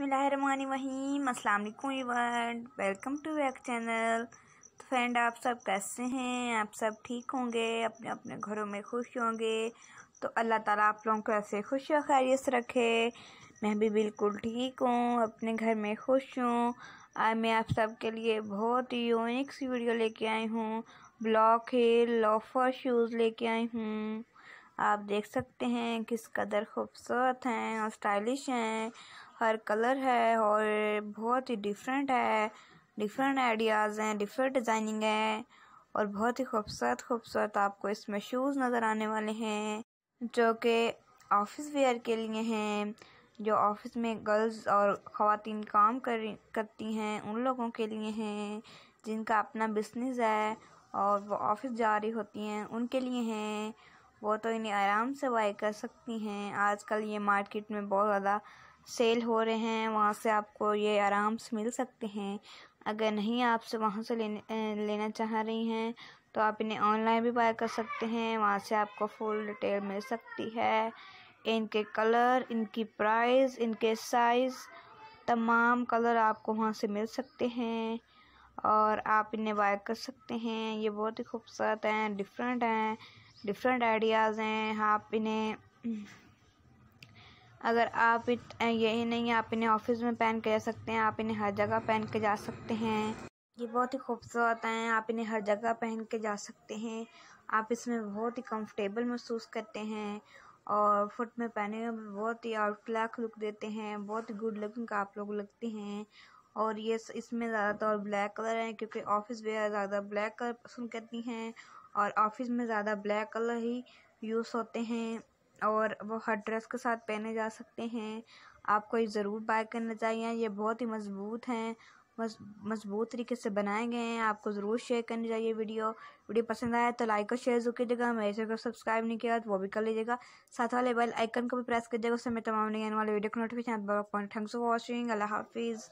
बसमीम अस्सलाम वर्ड वेलकम टू बैक चैनल तो फ्रेंड आप सब कैसे हैं आप सब ठीक होंगे अपने अपने घरों में खुश होंगे तो अल्लाह ताला आप लोगों को ऐसे खुश और खैरियत रखे मैं भी बिल्कुल ठीक हूँ अपने घर में खुश हूँ आज मैं आप सब के लिए बहुत ही यूनिक सी वीडियो लेके आई हूँ ब्लॉक हिल लोफर शूज़ लेके आई हूँ आप देख सकते हैं किस कदर खूबसूरत हैं और स्टाइलिश हैं हर कलर है और बहुत ही डिफरेंट है डिफरेंट आइडियाज़ हैं डिफरेंट डिज़ाइनिंग है और बहुत ही खूबसूरत खूबसूरत आपको इसमें शूज़ नज़र आने वाले हैं जो कि ऑफिस वेयर के लिए हैं जो ऑफिस में गर्ल्स और ख़वातीन काम कर करती हैं उन लोगों के लिए हैं जिनका अपना बिजनेस है और वो ऑफिस जा रही होती हैं उनके लिए हैं वो तो इन्हें आराम से बाई कर सकती हैं आजकल ये मार्केट में बहुत ज़्यादा सेल हो रहे हैं वहाँ से आपको ये आराम से मिल सकते हैं अगर नहीं आप से वहाँ से लेने लेना चाह रही हैं तो आप इन्हें ऑनलाइन भी बाय कर सकते हैं वहाँ से आपको फुल डिटेल मिल सकती है इनके कलर इनकी प्राइस इनके साइज़ तमाम कलर आपको वहाँ से मिल सकते हैं और आप इन्हें बाय कर सकते हैं ये बहुत ही खूबसूरत हैं डिफरेंट हैं डिफरेंट आइडियाज़ हैं आप इन्हें अगर आप यही नहीं आप इन्हें ऑफिस में पहन के जा सकते हैं आप इन्हें हर जगह पहन के जा सकते हैं ये बहुत ही खूबसूरत हैं आप इन्हें हर जगह पहन के जा सकते हैं आप इसमें बहुत ही कंफर्टेबल महसूस करते हैं और फुट में पहने हुए बहुत ही आउट क्लाक लुक देते हैं बहुत ही गुड लुकिंग का आप लोग लगते हैं और ये इसमें ज़्यादातर ब्लैक कलर है क्योंकि ऑफिस वेयर ज़्यादा ब्लैक कलर पसंद करती हैं और ऑफिस में ज़्यादा ब्लैक कलर ही यूज़ होते हैं और वो हर ड्रेस के साथ पहने जा सकते हैं आपको ये ज़रूर बाय करना चाहिए ये बहुत ही मज़बूत हैं मज़बूत तरीके से बनाए गए हैं आपको ज़रूर शेयर करनी चाहिए वीडियो वीडियो पसंद आया तो लाइक और शेयर जरूर कीजिएगा मेरे चैनल को सब्सक्राइब नहीं किया तो वो भी कर लीजिएगा साथ वाले बेल आइकन को भी प्रेस कीजिएगा उससे मैं तमाम नए आने वाले वीडियो को नोटिफिकेशन थैंक्स फॉर वॉचिंग अल्लाह हाफिज़